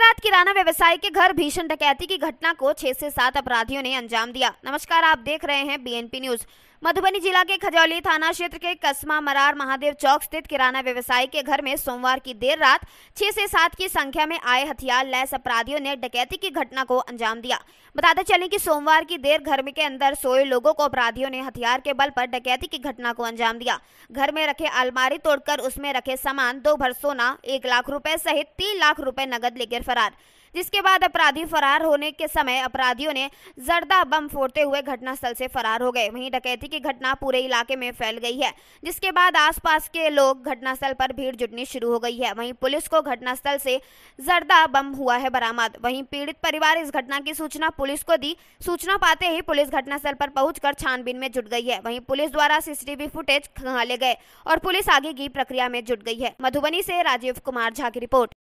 रात किराना व्यवसायी के घर भीषण डकैती की घटना को छह से सात अपराधियों ने अंजाम दिया नमस्कार आप देख रहे हैं बीएनपी न्यूज मधुबनी जिला के खजौली थाना क्षेत्र के कस्मा मरार महादेव चौक स्थित किराना व्यवसायी के घर में सोमवार की देर रात छह से सात की संख्या में आए हथियार लैस अपराधियों ने डकैती की घटना को अंजाम दिया बताते चले की सोमवार की देर घर के अंदर सोए लोगों को अपराधियों ने हथियार के बल पर डकैती की घटना को अंजाम दिया घर में रखे अलमारी तोड़कर उसमें रखे सामान दो भर सोना एक लाख रुपए सहित तीन लाख रुपए नगद लेकर फरार जिसके बाद अपराधी फरार होने के समय अपराधियों ने जर्दा बम फोड़ते हुए घटनास्थल से फरार हो गए वहीं डकैती की घटना पूरे इलाके में फैल गई है जिसके बाद आसपास के लोग घटनास्थल पर भीड़ जुटनी शुरू हो गई है वहीं पुलिस को घटनास्थल से जर्दा बम हुआ है बरामद वहीं पीड़ित परिवार इस घटना की सूचना पुलिस को दी सूचना पाते ही पुलिस घटनास्थल पर पहुंचकर छानबीन में जुट गई है वहीं पुलिस द्वारा सीसीटीवी फुटेज खंगाले गए और पुलिस आगे की प्रक्रिया में जुट गई है मधुबनी से राजीव कुमार झा की रिपोर्ट